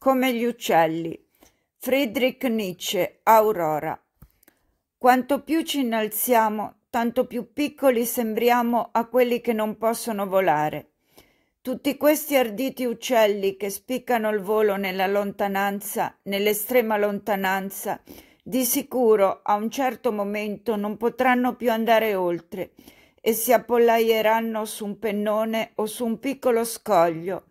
come gli uccelli. Friedrich Nietzsche, Aurora. Quanto più ci innalziamo, tanto più piccoli sembriamo a quelli che non possono volare. Tutti questi arditi uccelli che spiccano il volo nella lontananza, nell'estrema lontananza, di sicuro a un certo momento non potranno più andare oltre e si appollaieranno su un pennone o su un piccolo scoglio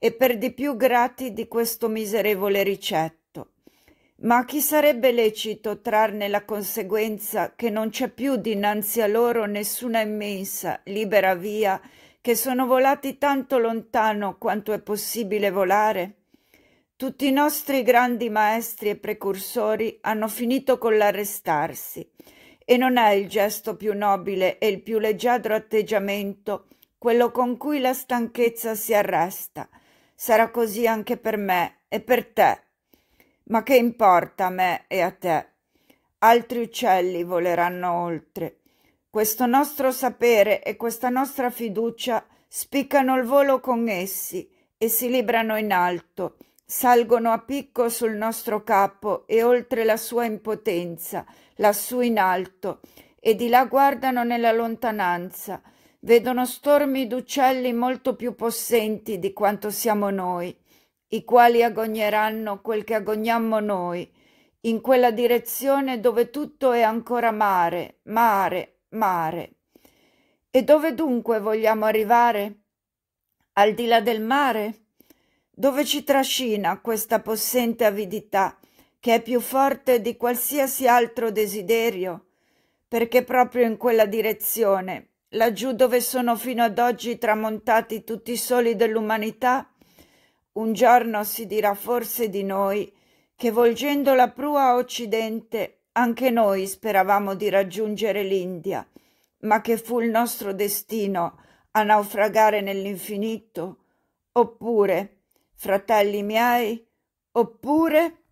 e per di più grati di questo miserevole ricetto. Ma a chi sarebbe lecito trarne la conseguenza che non c'è più dinanzi a loro nessuna immensa, libera via, che sono volati tanto lontano quanto è possibile volare? Tutti i nostri grandi maestri e precursori hanno finito con l'arrestarsi e non è il gesto più nobile e il più leggiadro atteggiamento quello con cui la stanchezza si arresta, sarà così anche per me e per te. Ma che importa a me e a te? Altri uccelli voleranno oltre. Questo nostro sapere e questa nostra fiducia spiccano il volo con essi e si librano in alto, salgono a picco sul nostro capo e oltre la sua impotenza, lassù in alto, e di là guardano nella lontananza, vedono stormi d'uccelli molto più possenti di quanto siamo noi, i quali agogneranno quel che agogniamo noi, in quella direzione dove tutto è ancora mare, mare, mare. E dove dunque vogliamo arrivare? Al di là del mare? Dove ci trascina questa possente avidità che è più forte di qualsiasi altro desiderio? Perché proprio in quella direzione laggiù dove sono fino ad oggi tramontati tutti i soli dell'umanità, un giorno si dirà forse di noi che volgendo la prua a occidente anche noi speravamo di raggiungere l'India, ma che fu il nostro destino a naufragare nell'infinito? Oppure, fratelli miei, oppure...